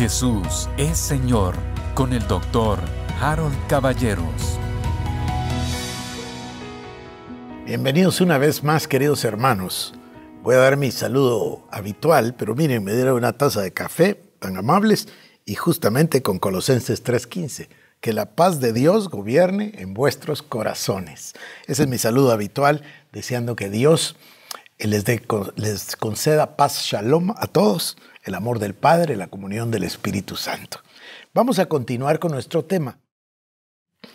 Jesús es Señor con el doctor Harold Caballeros. Bienvenidos una vez más, queridos hermanos. Voy a dar mi saludo habitual, pero miren, me dieron una taza de café, tan amables, y justamente con Colosenses 3:15. Que la paz de Dios gobierne en vuestros corazones. Ese es mi saludo habitual, deseando que Dios les, les conceda paz shalom a todos el amor del Padre, la comunión del Espíritu Santo. Vamos a continuar con nuestro tema.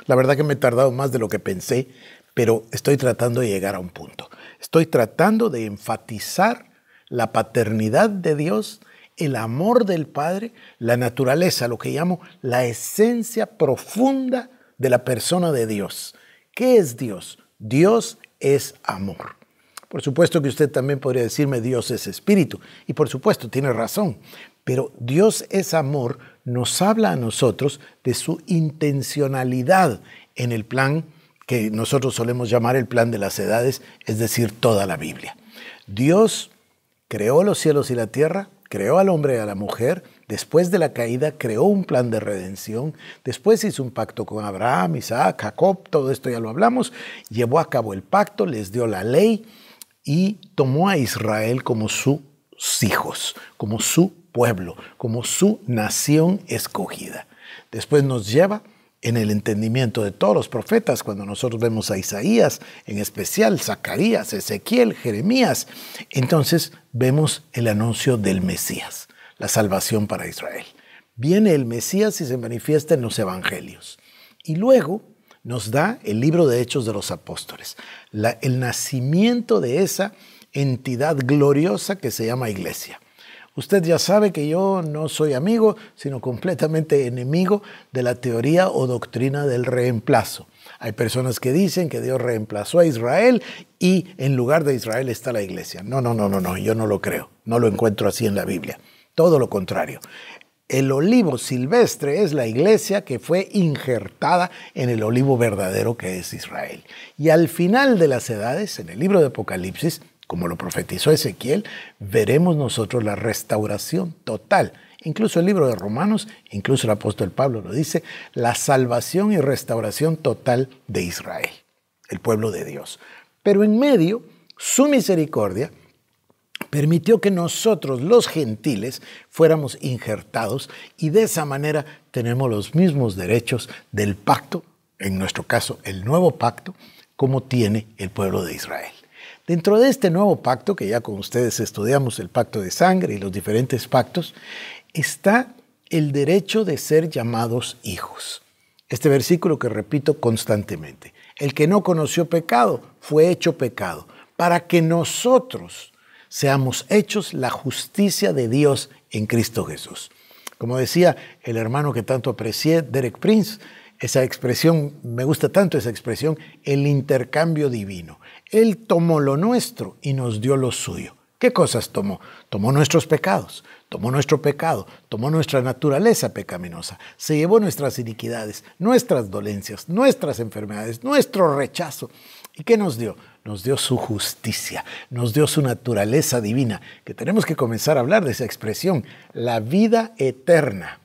La verdad que me he tardado más de lo que pensé, pero estoy tratando de llegar a un punto. Estoy tratando de enfatizar la paternidad de Dios, el amor del Padre, la naturaleza, lo que llamo la esencia profunda de la persona de Dios. ¿Qué es Dios? Dios es amor. Por supuesto que usted también podría decirme Dios es espíritu. Y por supuesto, tiene razón. Pero Dios es amor nos habla a nosotros de su intencionalidad en el plan que nosotros solemos llamar el plan de las edades, es decir, toda la Biblia. Dios creó los cielos y la tierra, creó al hombre y a la mujer, después de la caída creó un plan de redención, después hizo un pacto con Abraham, Isaac, Jacob, todo esto ya lo hablamos, llevó a cabo el pacto, les dio la ley, y tomó a Israel como sus hijos, como su pueblo, como su nación escogida. Después nos lleva en el entendimiento de todos los profetas, cuando nosotros vemos a Isaías, en especial Zacarías, Ezequiel, Jeremías, entonces vemos el anuncio del Mesías, la salvación para Israel. Viene el Mesías y se manifiesta en los evangelios. Y luego nos da el libro de Hechos de los Apóstoles, el nacimiento de esa entidad gloriosa que se llama iglesia. Usted ya sabe que yo no soy amigo, sino completamente enemigo de la teoría o doctrina del reemplazo. Hay personas que dicen que Dios reemplazó a Israel y en lugar de Israel está la iglesia. No, no, no, no, no, yo no lo creo. No lo encuentro así en la Biblia. Todo lo contrario. El olivo silvestre es la iglesia que fue injertada en el olivo verdadero que es Israel. Y al final de las edades, en el libro de Apocalipsis, como lo profetizó Ezequiel, veremos nosotros la restauración total. Incluso el libro de Romanos, incluso el apóstol Pablo lo dice, la salvación y restauración total de Israel, el pueblo de Dios. Pero en medio, su misericordia permitió que nosotros los gentiles fuéramos injertados y de esa manera tenemos los mismos derechos del pacto, en nuestro caso el nuevo pacto, como tiene el pueblo de Israel. Dentro de este nuevo pacto, que ya con ustedes estudiamos el pacto de sangre y los diferentes pactos, está el derecho de ser llamados hijos. Este versículo que repito constantemente. El que no conoció pecado fue hecho pecado, para que nosotros, seamos hechos la justicia de Dios en Cristo Jesús. Como decía el hermano que tanto aprecié, Derek Prince, esa expresión, me gusta tanto esa expresión, el intercambio divino. Él tomó lo nuestro y nos dio lo suyo. ¿Qué cosas tomó? Tomó nuestros pecados, tomó nuestro pecado, tomó nuestra naturaleza pecaminosa, se llevó nuestras iniquidades, nuestras dolencias, nuestras enfermedades, nuestro rechazo, ¿Y qué nos dio? Nos dio su justicia, nos dio su naturaleza divina, que tenemos que comenzar a hablar de esa expresión, la vida eterna.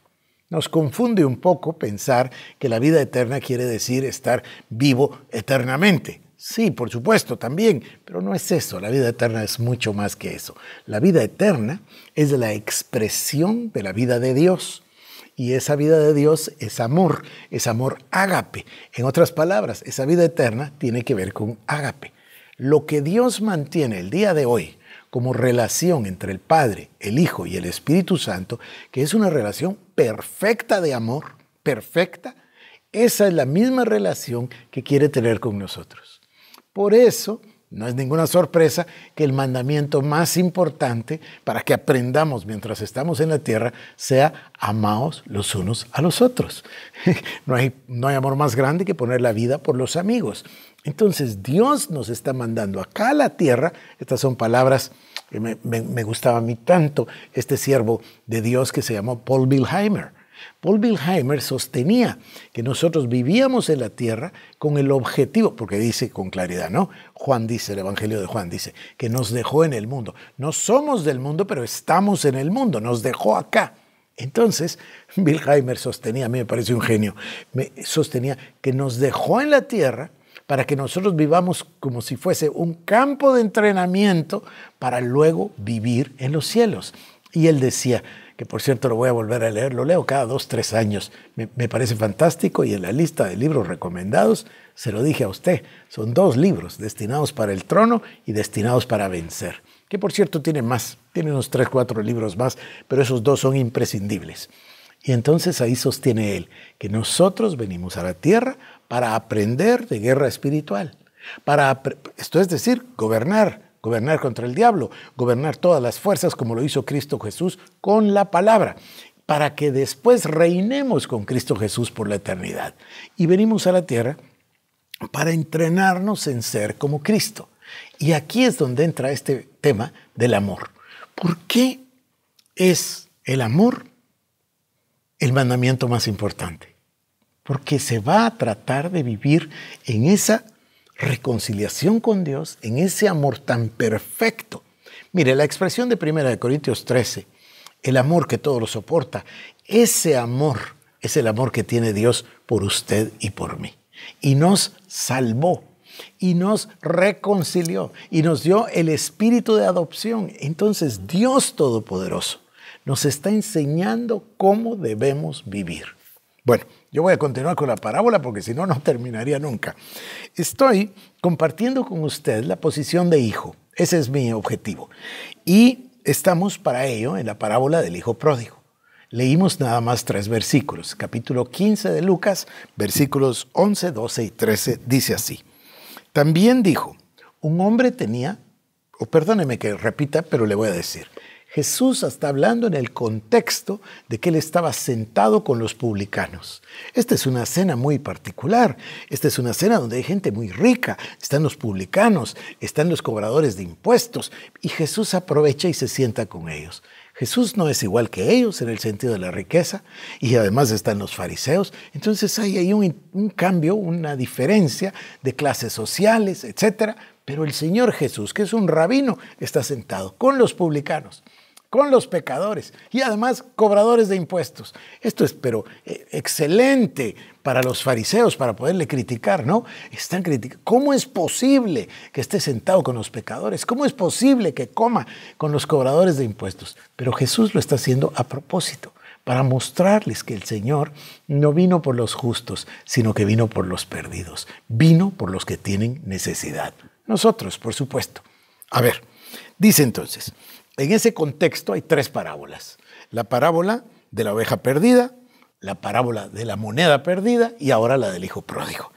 Nos confunde un poco pensar que la vida eterna quiere decir estar vivo eternamente. Sí, por supuesto, también, pero no es eso. La vida eterna es mucho más que eso. La vida eterna es la expresión de la vida de Dios. Y esa vida de Dios es amor, es amor ágape. En otras palabras, esa vida eterna tiene que ver con ágape. Lo que Dios mantiene el día de hoy como relación entre el Padre, el Hijo y el Espíritu Santo, que es una relación perfecta de amor, perfecta, esa es la misma relación que quiere tener con nosotros. Por eso no es ninguna sorpresa que el mandamiento más importante para que aprendamos mientras estamos en la tierra sea amaos los unos a los otros. No hay, no hay amor más grande que poner la vida por los amigos. Entonces Dios nos está mandando acá a la tierra, estas son palabras que me, gustaba a mí tanto, este siervo de Dios que se llamó Paul Bilheimer Paul Wilheimer sostenía que nosotros vivíamos en la tierra con el objetivo, porque dice con claridad, ¿no? Juan dice, el Evangelio de Juan dice, que nos dejó en el mundo. No somos del mundo, pero estamos en el mundo, nos dejó acá. Entonces, Wilheimer sostenía, a mí me parece un genio, sostenía que nos dejó en la tierra para que nosotros vivamos como si fuese un campo de entrenamiento para luego vivir en los cielos. Y él decía, que por cierto lo voy a volver a leer, lo leo cada dos, tres años, me, me parece fantástico y en la lista de libros recomendados, se lo dije a usted, son dos libros, Destinados para el Trono y Destinados para Vencer, que por cierto tiene más, tiene unos tres, cuatro libros más, pero esos dos son imprescindibles. Y entonces ahí sostiene él que nosotros venimos a la tierra para aprender de guerra espiritual, para, esto es decir, gobernar, gobernar contra el diablo, gobernar todas las fuerzas como lo hizo Cristo Jesús con la palabra, para que después reinemos con Cristo Jesús por la eternidad. Y venimos a la tierra para entrenarnos en ser como Cristo. Y aquí es donde entra este tema del amor. ¿Por qué es el amor el mandamiento más importante? Porque se va a tratar de vivir en esa reconciliación con Dios en ese amor tan perfecto. Mire, la expresión de primera de Corintios 13, el amor que todo lo soporta, ese amor es el amor que tiene Dios por usted y por mí. Y nos salvó, y nos reconcilió, y nos dio el espíritu de adopción. Entonces Dios Todopoderoso nos está enseñando cómo debemos vivir. Bueno, yo voy a continuar con la parábola porque si no, no terminaría nunca. Estoy compartiendo con usted la posición de hijo. Ese es mi objetivo. Y estamos para ello en la parábola del hijo pródigo. Leímos nada más tres versículos. Capítulo 15 de Lucas, versículos 11, 12 y 13, dice así. También dijo, un hombre tenía, o perdóneme que repita, pero le voy a decir, Jesús está hablando en el contexto de que él estaba sentado con los publicanos. Esta es una cena muy particular. Esta es una cena donde hay gente muy rica. Están los publicanos, están los cobradores de impuestos. Y Jesús aprovecha y se sienta con ellos. Jesús no es igual que ellos en el sentido de la riqueza. Y además están los fariseos. Entonces hay ahí un, cambio, una diferencia de clases sociales, etc. Pero el Señor Jesús, que es un rabino, está sentado con los publicanos con los pecadores y además cobradores de impuestos. Esto es, pero eh, excelente para los fariseos, para poderle criticar, ¿no? Están criticando. ¿Cómo es posible que esté sentado con los pecadores? ¿Cómo es posible que coma con los cobradores de impuestos? Pero Jesús lo está haciendo a propósito para mostrarles que el Señor no vino por los justos, sino que vino por los perdidos, vino por los que tienen necesidad. Nosotros, por supuesto. A ver, dice entonces, en ese contexto hay tres parábolas. La parábola de la oveja perdida, la parábola de la moneda perdida y ahora la del hijo pródigo.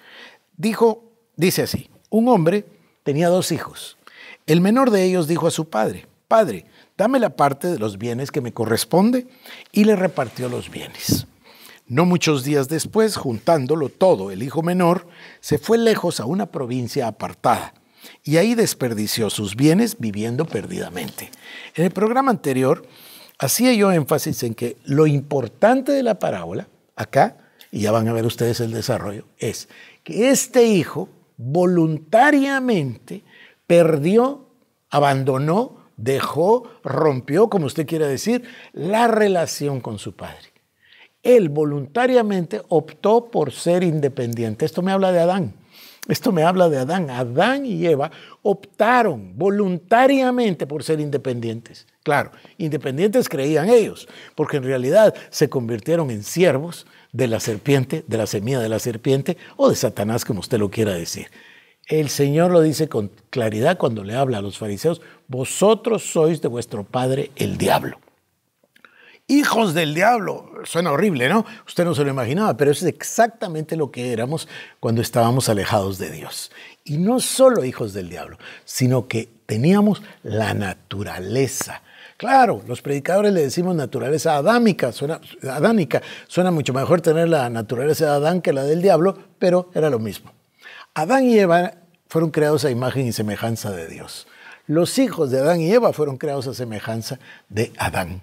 Dijo, dice así, un hombre tenía dos hijos. El menor de ellos dijo a su padre, Padre, dame la parte de los bienes que me corresponde, y le repartió los bienes. No muchos días después, juntándolo todo, el hijo menor se fue lejos a una provincia apartada y ahí desperdició sus bienes viviendo perdidamente. En el programa anterior hacía yo énfasis en que lo importante de la parábola, acá, y ya van a ver ustedes el desarrollo, es que este hijo voluntariamente perdió, abandonó, dejó, rompió, como usted quiera decir, la relación con su padre. Él voluntariamente optó por ser independiente. Esto me habla de Adán. Esto me habla de Adán. Adán y Eva optaron voluntariamente por ser independientes. Claro, independientes creían ellos, porque en realidad se convirtieron en siervos de la serpiente, de la semilla de la serpiente o de Satanás, como usted lo quiera decir. El Señor lo dice con claridad cuando le habla a los fariseos, vosotros sois de vuestro padre el diablo hijos del diablo. Suena horrible, ¿no? Usted no se lo imaginaba, pero eso es exactamente lo que éramos cuando estábamos alejados de Dios. Y no solo hijos del diablo, sino que teníamos la naturaleza. Claro, los predicadores le decimos naturaleza adámica, suena, adánica. Suena mucho mejor tener la naturaleza de Adán que la del diablo, pero era lo mismo. Adán y Eva fueron creados a imagen y semejanza de Dios. Los hijos de Adán y Eva fueron creados a semejanza de Adán.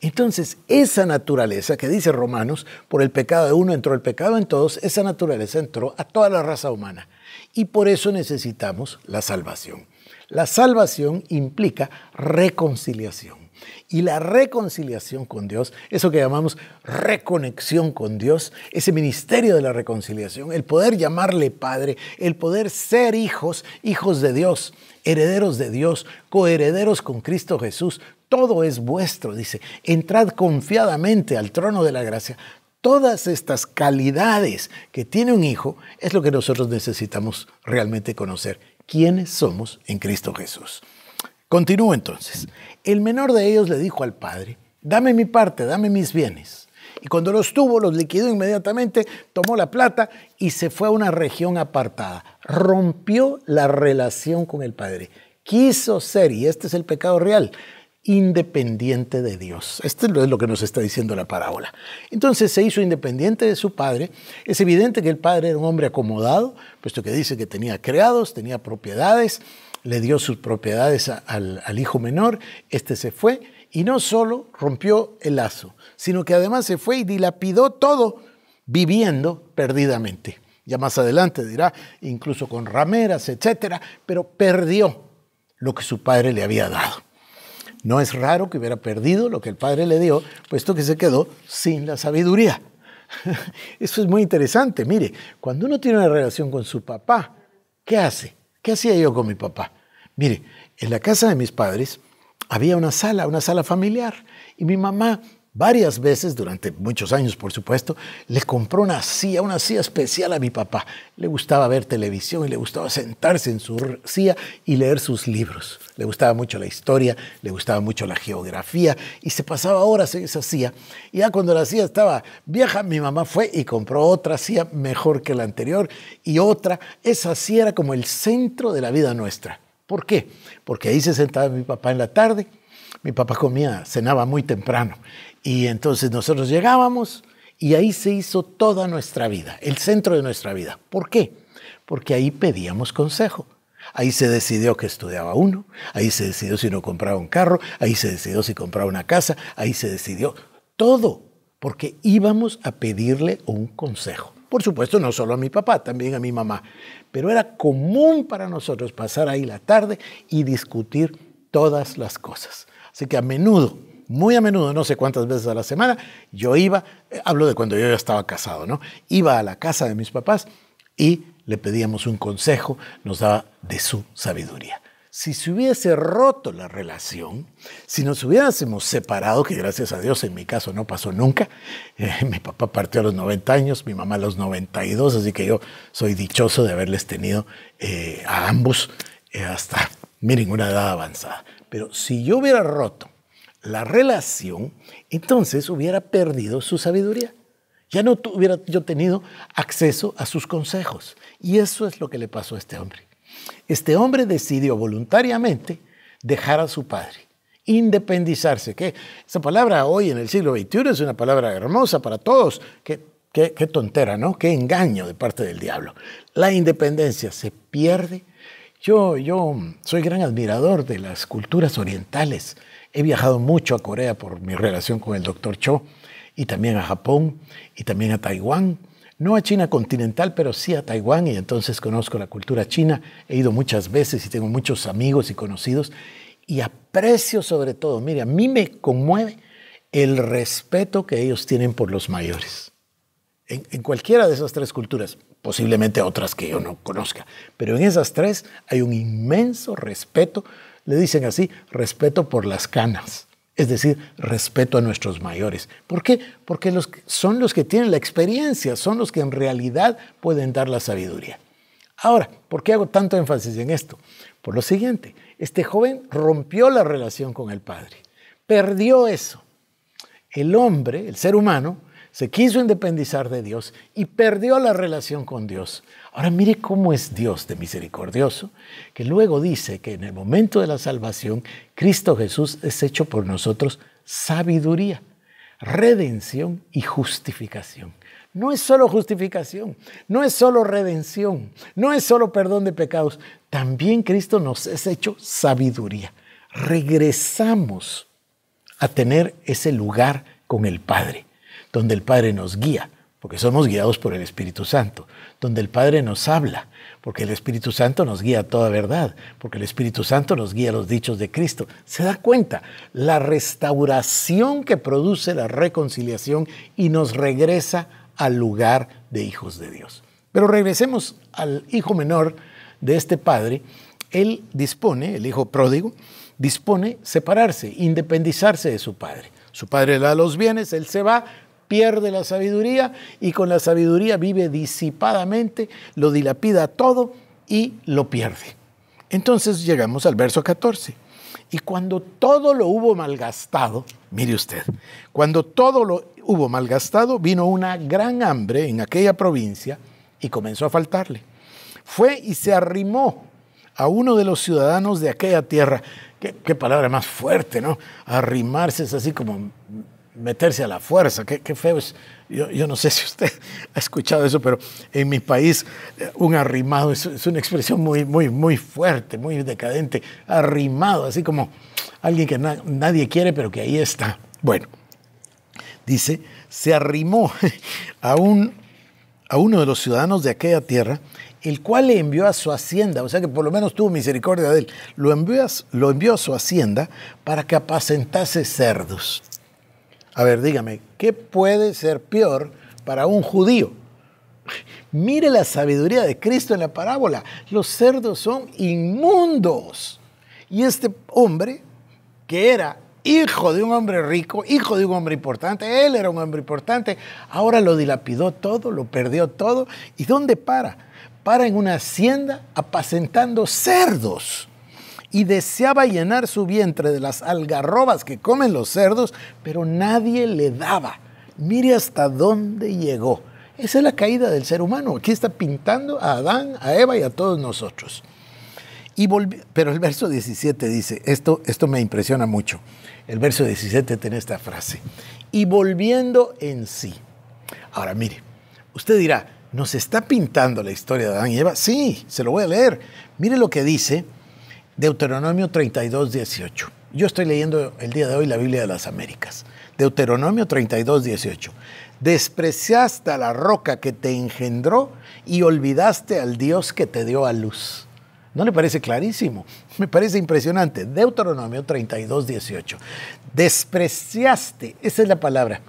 Entonces, esa naturaleza que dice Romanos, por el pecado de uno entró el pecado en todos, esa naturaleza entró a toda la raza humana. Y por eso necesitamos la salvación. La salvación implica reconciliación y la reconciliación con Dios, eso que llamamos reconexión con Dios, ese ministerio de la reconciliación, el poder llamarle Padre, el poder ser hijos, hijos de Dios, herederos de Dios, coherederos con Cristo Jesús, todo es vuestro, dice, entrad confiadamente al trono de la gracia. Todas estas calidades que tiene un hijo es lo que nosotros necesitamos realmente conocer. ¿Quiénes somos en Cristo Jesús? Continúo entonces. El menor de ellos le dijo al padre, dame mi parte, dame mis bienes. Y cuando los tuvo, los liquidó inmediatamente, tomó la plata y se fue a una región apartada. Rompió la relación con el padre. Quiso ser, y este es el pecado real, independiente de Dios. Esto es lo que nos está diciendo la parábola. Entonces se hizo independiente de su padre. Es evidente que el padre era un hombre acomodado, puesto que dice que tenía criados, tenía propiedades, le dio sus propiedades al, al hijo menor, este se fue y no solo rompió el lazo, sino que además se fue y dilapidó todo viviendo perdidamente. Ya más adelante dirá, incluso con rameras, etcétera, pero perdió lo que su padre le había dado. No es raro que hubiera perdido lo que el padre le dio, puesto que se quedó sin la sabiduría. Eso es muy interesante. Mire, cuando uno tiene una relación con su papá, ¿qué hace? ¿Qué hacía yo con mi papá? Mire, en la casa de mis padres había una sala, una sala familiar, y mi mamá varias veces, durante muchos años por supuesto, le compró una silla, una silla especial a mi papá. Le gustaba ver televisión y le gustaba sentarse en su silla y leer sus libros. Le gustaba mucho la historia, le gustaba mucho la geografía y se pasaba horas en esa silla. Y ya cuando la silla estaba vieja, mi mamá fue y compró otra silla mejor que la anterior y otra. Esa silla era como el centro de la vida nuestra. ¿Por qué? Porque ahí se sentaba mi papá en la tarde. Mi papá comía, cenaba muy temprano y entonces nosotros llegábamos y ahí se hizo toda nuestra vida, el centro de nuestra vida. ¿Por qué? Porque ahí pedíamos consejo. Ahí se decidió que estudiaba uno, ahí se decidió si no compraba un carro, ahí se decidió si compraba una casa, ahí se decidió todo, porque íbamos a pedirle un consejo. Por supuesto, no solo a mi papá, también a mi mamá, pero era común para nosotros pasar ahí la tarde y discutir todas las cosas. Así que a menudo muy a menudo, no sé cuántas veces a la semana, yo iba, eh, hablo de cuando yo ya estaba casado, ¿no? Iba a la casa de mis papás y le pedíamos un consejo, nos daba de su sabiduría. Si se hubiese roto la relación, si nos hubiésemos separado, que gracias a Dios en mi caso no pasó nunca, eh, mi papá partió a los 90 años, mi mamá a los 92, así que yo soy dichoso de haberles tenido eh, a ambos hasta, miren, una edad avanzada. Pero si yo hubiera roto la relación, entonces hubiera perdido su sabiduría. Ya no hubiera yo tenido acceso a sus consejos. Y eso es lo que le pasó a este hombre. Este hombre decidió voluntariamente dejar a su padre, independizarse. Que esa palabra hoy en el siglo XXI es una palabra hermosa para todos. Qué, qué, tontera, ¿no? Qué engaño de parte del diablo. La independencia se pierde. Yo, yo soy gran admirador de las culturas orientales He viajado mucho a Corea por mi relación con el doctor Cho, y también a Japón, y también a Taiwán. No a China continental, pero sí a Taiwán, y entonces conozco la cultura china. He ido muchas veces y tengo muchos amigos y conocidos, y aprecio sobre todo, mire, a mí me conmueve el respeto que ellos tienen por los mayores. En, en, cualquiera de esas tres culturas, posiblemente otras que yo no conozca, pero en esas tres hay un inmenso respeto le dicen así, respeto por las canas, es decir, respeto a nuestros mayores. ¿Por qué? Porque son los que tienen la experiencia, son los que en realidad pueden dar la sabiduría. Ahora, ¿por qué hago tanto énfasis en esto? Por lo siguiente, este joven rompió la relación con el padre, perdió eso. El hombre, el ser humano, se quiso independizar de Dios y perdió la relación con Dios. Ahora mire cómo es Dios de misericordioso, que luego dice que en el momento de la salvación, Cristo Jesús es hecho por nosotros sabiduría, redención y justificación. No es solo justificación, no es solo redención, no es solo perdón de pecados, también Cristo nos es hecho sabiduría. Regresamos a tener ese lugar con el Padre donde el Padre nos guía, porque somos guiados por el Espíritu Santo, donde el Padre nos habla, porque el Espíritu Santo nos guía a toda verdad, porque el Espíritu Santo nos guía a los dichos de Cristo. Se da cuenta la restauración que produce la reconciliación y nos regresa al lugar de hijos de Dios. Pero regresemos al hijo menor de este padre. Él dispone, el hijo pródigo, dispone separarse, independizarse de su padre. Su padre le da los bienes, él se va, pierde la sabiduría y con la sabiduría vive disipadamente, lo dilapida todo y lo pierde. Entonces llegamos al verso 14. Y cuando todo lo hubo malgastado, mire usted, cuando todo lo hubo malgastado, vino una gran hambre en aquella provincia y comenzó a faltarle. Fue y se arrimó a uno de los ciudadanos de aquella tierra. Qué, palabra más fuerte, ¿no? Arrimarse es así como meterse a la fuerza. Qué, feo es. Yo, no sé si usted ha escuchado eso, pero en mi país eh, un arrimado es, una expresión muy, muy, muy fuerte, muy decadente. Arrimado, así como alguien que nadie quiere, pero que ahí está. Bueno, dice, se arrimó a, un, a uno de los ciudadanos de aquella tierra, el cual le envió a su hacienda, o sea que por lo menos tuvo misericordia de él, lo lo envió a su hacienda para que apacentase cerdos. A ver, dígame, ¿qué puede ser peor para un judío? Mire la sabiduría de Cristo en la parábola. Los cerdos son inmundos. Y este hombre, que era hijo de un hombre rico, hijo de un hombre importante, él era un hombre importante, ahora lo dilapidó todo, lo perdió todo. ¿Y dónde para? Para en una hacienda apacentando cerdos y deseaba llenar su vientre de las algarrobas que comen los cerdos, pero nadie le daba. Mire hasta dónde llegó. Esa es la caída del ser humano. Aquí está pintando a Adán, a Eva y a todos nosotros. Y pero el verso 17 dice, esto, esto me impresiona mucho. El verso 17 tiene esta frase. Y volviendo en sí. Ahora mire, usted dirá, ¿nos está pintando la historia de Adán y Eva? Sí, se lo voy a leer. Mire lo que dice Deuteronomio 32, 18. Yo estoy leyendo el día de hoy la Biblia de las Américas. Deuteronomio 32, 18. Despreciaste a la roca que te engendró y olvidaste al Dios que te dio a luz. ¿No le parece clarísimo? Me parece impresionante. Deuteronomio 32, 18. Despreciaste, esa es la palabra.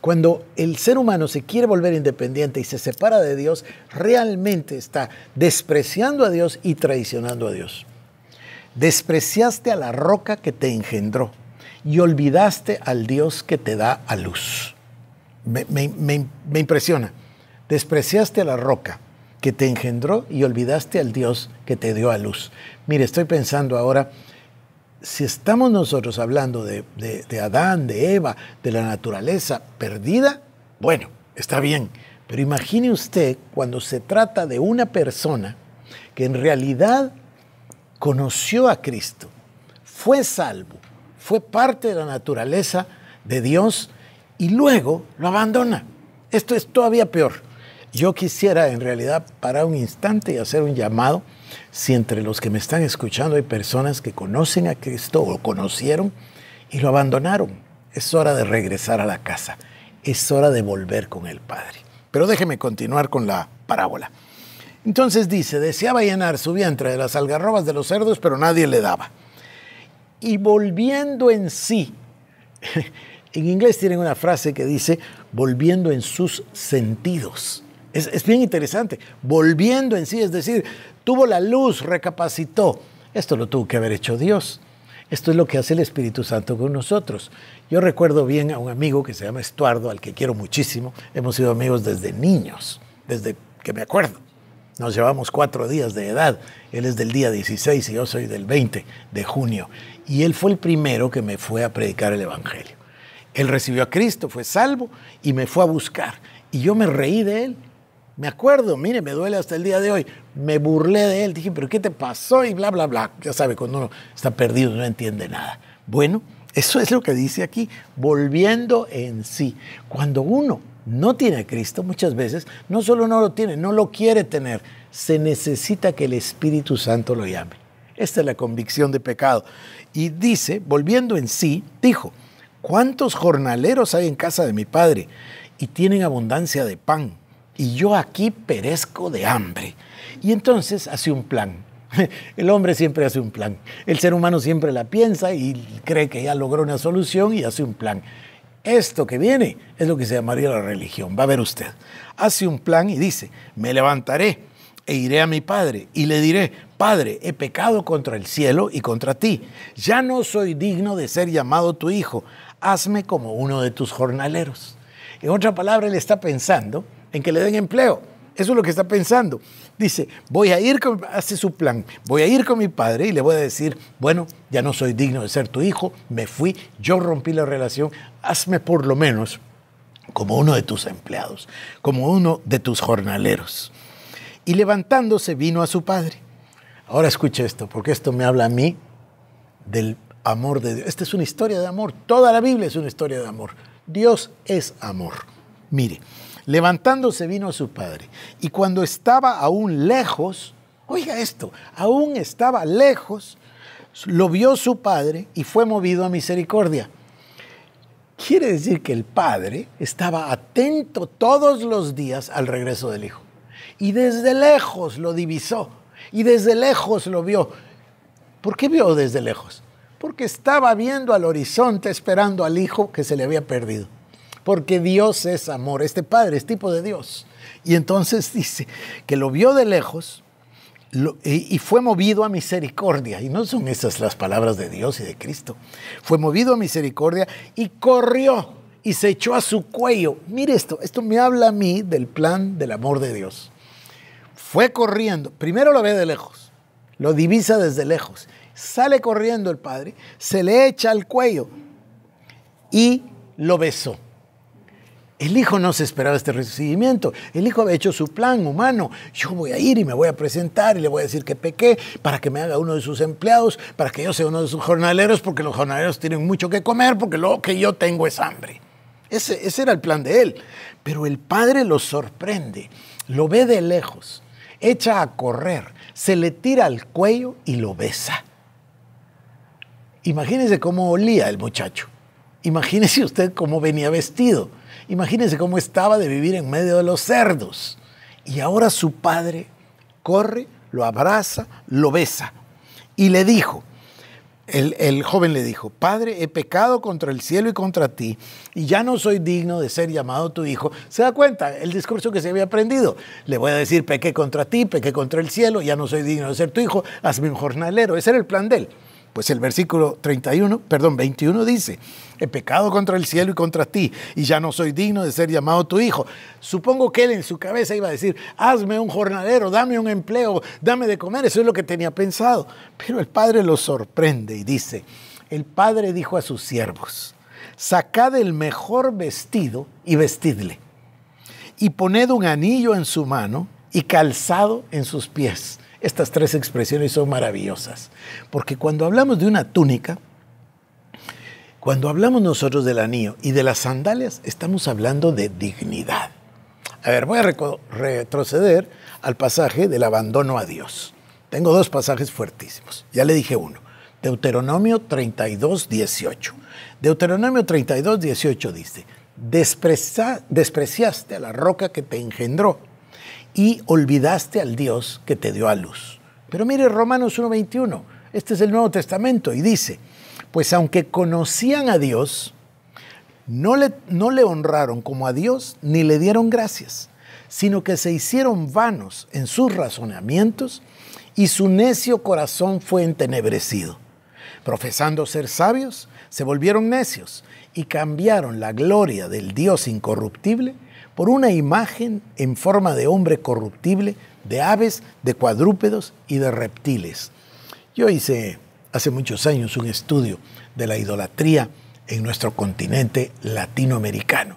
Cuando el ser humano se quiere volver independiente y se separa de Dios, realmente está despreciando a Dios y traicionando a Dios despreciaste a la roca que te engendró y olvidaste al Dios que te da a luz. Me, impresiona. Despreciaste a la roca que te engendró y olvidaste al Dios que te dio a luz. Mire, estoy pensando ahora, si estamos nosotros hablando de Adán, de Eva, de la naturaleza perdida, bueno, está bien. Pero imagine usted cuando se trata de una persona que en realidad conoció a Cristo, fue salvo, fue parte de la naturaleza de Dios y luego lo abandona. Esto es todavía peor. Yo quisiera en realidad parar un instante y hacer un llamado si entre los que me están escuchando hay personas que conocen a Cristo o conocieron y lo abandonaron. Es hora de regresar a la casa. Es hora de volver con el Padre. Pero déjeme continuar con la parábola. Entonces dice, deseaba llenar su vientre de las algarrobas de los cerdos, pero nadie le daba. Y volviendo en sí, en inglés tienen una frase que dice, volviendo en sus sentidos. Es, es, bien interesante, volviendo en sí, es decir, tuvo la luz, recapacitó. Esto lo tuvo que haber hecho Dios. Esto es lo que hace el Espíritu Santo con nosotros. Yo recuerdo bien a un amigo que se llama Estuardo, al que quiero muchísimo. Hemos sido amigos desde niños, desde que me acuerdo. Nos llevamos cuatro días de edad. Él es del día 16 y yo soy del 20 de junio. Y él fue el primero que me fue a predicar el Evangelio. Él recibió a Cristo, fue salvo y me fue a buscar. Y yo me reí de él. Me acuerdo, mire, me duele hasta el día de hoy. Me burlé de él, dije, pero ¿qué te pasó? Y bla, bla, bla. Ya sabe, cuando uno está perdido no entiende nada. Bueno, eso es lo que dice aquí, volviendo en sí. Cuando uno no tiene a Cristo, muchas veces no solo no lo tiene, no lo quiere tener, se necesita que el Espíritu Santo lo llame. Esta es la convicción de pecado. Y dice, volviendo en sí, dijo, ¿cuántos jornaleros hay en casa de mi padre? Y tienen abundancia de pan, y yo aquí perezco de hambre. Y entonces hace un plan. El hombre siempre hace un plan. El ser humano siempre la piensa y cree que ya logró una solución y hace un plan. Esto que viene es lo que se llamaría la religión. Va a ver usted. Hace un plan y dice, me levantaré e iré a mi padre y le diré, Padre, he pecado contra el cielo y contra ti. Ya no soy digno de ser llamado tu hijo. Hazme como uno de tus jornaleros. En otra palabra, le está pensando en que le den empleo eso es lo que está pensando. Dice, voy a ir, con, hace su plan, voy a ir con mi padre y le voy a decir, bueno, ya no soy digno de ser tu hijo, me fui, yo rompí la relación, hazme por lo menos como uno de tus empleados, como uno de tus jornaleros. Y levantándose vino a su padre. Ahora escuche esto, porque esto me habla a mí del amor de Dios. Esta es una historia de amor, toda la Biblia es una historia de amor. Dios es amor. Mire, Levantándose vino a su padre. Y cuando estaba aún lejos, oiga esto, aún estaba lejos, lo vio su padre y fue movido a misericordia. Quiere decir que el padre estaba atento todos los días al regreso del hijo. Y desde lejos lo divisó. Y desde lejos lo vio. ¿Por qué vio desde lejos? Porque estaba viendo al horizonte esperando al hijo que se le había perdido porque Dios es amor, este Padre es tipo de Dios. Y entonces dice que lo vio de lejos y, y fue movido a misericordia. Y no son esas las palabras de Dios y de Cristo. Fue movido a misericordia y corrió y se echó a su cuello. Mire esto, esto me habla a mí del plan del amor de Dios. Fue corriendo, primero lo ve de lejos, lo divisa desde lejos, sale corriendo el padre, se le echa al cuello y lo besó. El hijo no se esperaba este recibimiento. El hijo había hecho su plan humano. Yo voy a ir y me voy a presentar y le voy a decir que pequé para que me haga uno de sus empleados, para que yo sea uno de sus jornaleros, porque los jornaleros tienen mucho que comer, porque lo que yo tengo es hambre. Ese, ese era el plan de él. Pero el padre lo sorprende, lo ve de lejos, echa a correr, se le tira al cuello y lo besa. Imagínese cómo olía el muchacho. Imagínese usted cómo venía vestido Imagínense cómo estaba de vivir en medio de los cerdos. Y ahora su padre corre, lo abraza, lo besa. Y le dijo, el, joven le dijo, Padre, he pecado contra el cielo y contra ti, y ya no soy digno de ser llamado tu hijo. ¿Se da cuenta? El discurso que se había aprendido. Le voy a decir, pequé contra ti, pequé contra el cielo, ya no soy digno de ser tu hijo, hazme un jornalero. Ese era el plan de él. Pues el versículo 31, perdón, 21 dice, he pecado contra el cielo y contra ti, y ya no soy digno de ser llamado tu hijo. Supongo que él en su cabeza iba a decir, hazme un jornalero, dame un empleo, dame de comer, eso es lo que tenía pensado. Pero el padre lo sorprende y dice, el padre dijo a sus siervos, sacad el mejor vestido y vestidle, y poned un anillo en su mano y calzado en sus pies estas tres expresiones son maravillosas, porque cuando hablamos de una túnica, cuando hablamos nosotros del anillo y de las sandalias, estamos hablando de dignidad. A ver, voy a retroceder al pasaje del abandono a Dios. Tengo dos pasajes fuertísimos. Ya le dije uno. Deuteronomio 32, 18. Deuteronomio 32, 18 dice, despreciaste a la roca que te engendró y olvidaste al Dios que te dio a luz. Pero mire Romanos 1.21, este es el Nuevo Testamento y dice, pues aunque conocían a Dios, no le, no le honraron como a Dios ni le dieron gracias, sino que se hicieron vanos en sus razonamientos y su necio corazón fue entenebrecido. Profesando ser sabios, se volvieron necios y cambiaron la gloria del Dios incorruptible por una imagen en forma de hombre corruptible, de aves, de cuadrúpedos y de reptiles. Yo hice hace muchos años un estudio de la idolatría en nuestro continente latinoamericano.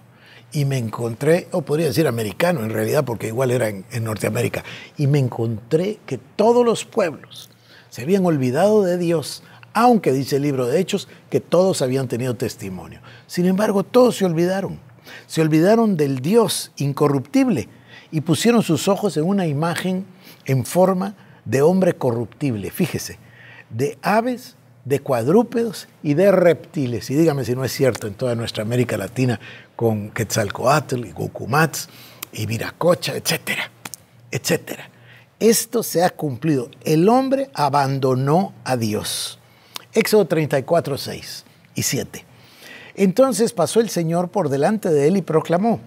Y me encontré, o podría decir americano en realidad, porque igual era en, Norteamérica, y me encontré que todos los pueblos se habían olvidado de Dios, aunque dice el libro de Hechos que todos habían tenido testimonio. Sin embargo, todos se olvidaron se olvidaron del Dios incorruptible y pusieron sus ojos en una imagen en forma de hombre corruptible, fíjese, de aves, de cuadrúpedos y de reptiles. Y dígame si no es cierto en toda nuestra América Latina con Quetzalcoatl y Gucumatz y Viracocha, etcétera, etcétera. Esto se ha cumplido. El hombre abandonó a Dios. Éxodo 34, 6 y 7. Entonces pasó el Señor por delante de él y proclamó,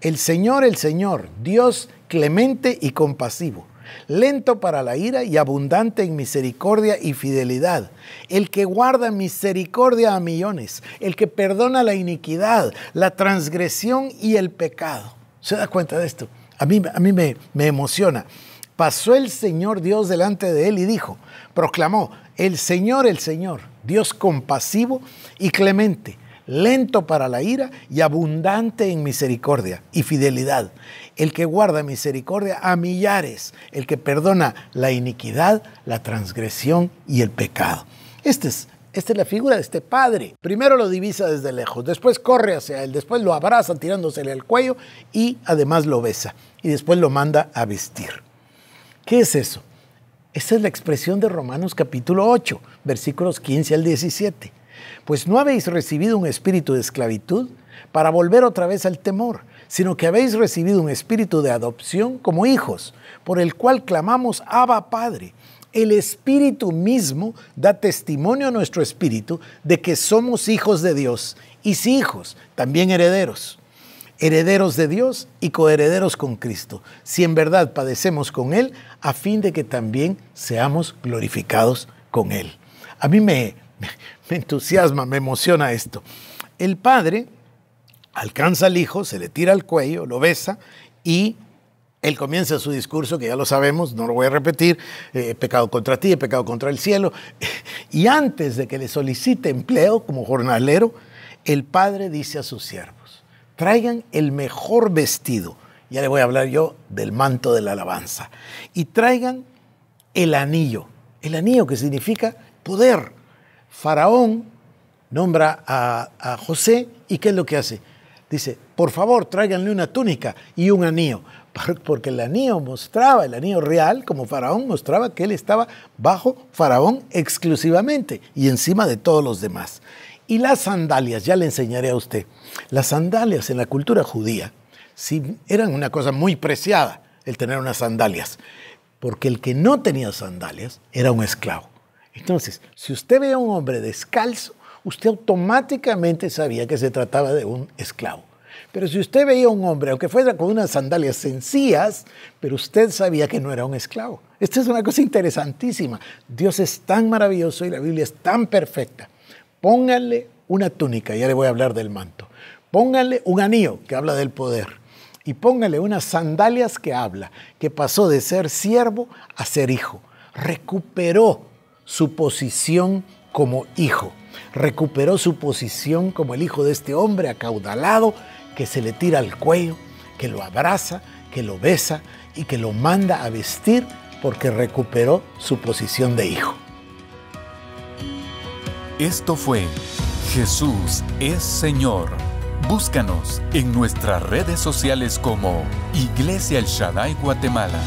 el Señor, el Señor, Dios clemente y compasivo, lento para la ira y abundante en misericordia y fidelidad, el que guarda misericordia a millones, el que perdona la iniquidad, la transgresión y el pecado. ¿Se da cuenta de esto? A mí, a mí me, me emociona. Pasó el Señor Dios delante de él y dijo, proclamó, el Señor, el Señor, Dios compasivo y clemente, lento para la ira y abundante en misericordia y fidelidad. El que guarda misericordia a millares, el que perdona la iniquidad, la transgresión y el pecado. Este es esta es la figura de este padre. Primero lo divisa desde lejos, después corre hacia él, después lo abraza tirándosele al cuello y además lo besa y después lo manda a vestir. ¿Qué es eso? Esa es la expresión de Romanos capítulo 8, versículos 15 al 17 pues no habéis recibido un espíritu de esclavitud para volver otra vez al temor, sino que habéis recibido un espíritu de adopción como hijos, por el cual clamamos Abba Padre. El Espíritu mismo da testimonio a nuestro espíritu de que somos hijos de Dios y si hijos, también herederos herederos de Dios y coherederos con Cristo, si en verdad padecemos con Él, a fin de que también seamos glorificados con Él. A mí me me entusiasma, me emociona esto. El padre alcanza al hijo, se le tira al cuello, lo besa y él comienza su discurso, que ya lo sabemos, no lo voy a repetir, eh, pecado contra ti, pecado contra el cielo. Y antes de que le solicite empleo como jornalero, el padre dice a sus siervos, traigan el mejor vestido, ya le voy a hablar yo del manto de la alabanza, y traigan el anillo, el anillo que significa poder, Faraón nombra a, José y ¿qué es lo que hace? Dice, por favor, tráiganle una túnica y un anillo, porque el anillo mostraba, el anillo real como faraón mostraba que él estaba bajo faraón exclusivamente y encima de todos los demás. Y las sandalias, ya le enseñaré a usted, las sandalias en la cultura judía eran una cosa muy preciada, el tener unas sandalias, porque el que no tenía sandalias era un esclavo. Entonces, si usted veía a un hombre descalzo, usted automáticamente sabía que se trataba de un esclavo. Pero si usted veía a un hombre, aunque fuera con unas sandalias sencillas, pero usted sabía que no era un esclavo. Esta es una cosa interesantísima. Dios es tan maravilloso y la Biblia es tan perfecta. Pónganle una túnica, ya le voy a hablar del manto. Póngale un anillo que habla del poder. Y póngale unas sandalias que habla, que pasó de ser siervo a ser hijo. Recuperó su posición como hijo. Recuperó su posición como el hijo de este hombre acaudalado que se le tira al cuello, que lo abraza, que lo besa y que lo manda a vestir porque recuperó su posición de hijo. Esto fue Jesús es Señor. Búscanos en nuestras redes sociales como Iglesia El Shaddai Guatemala.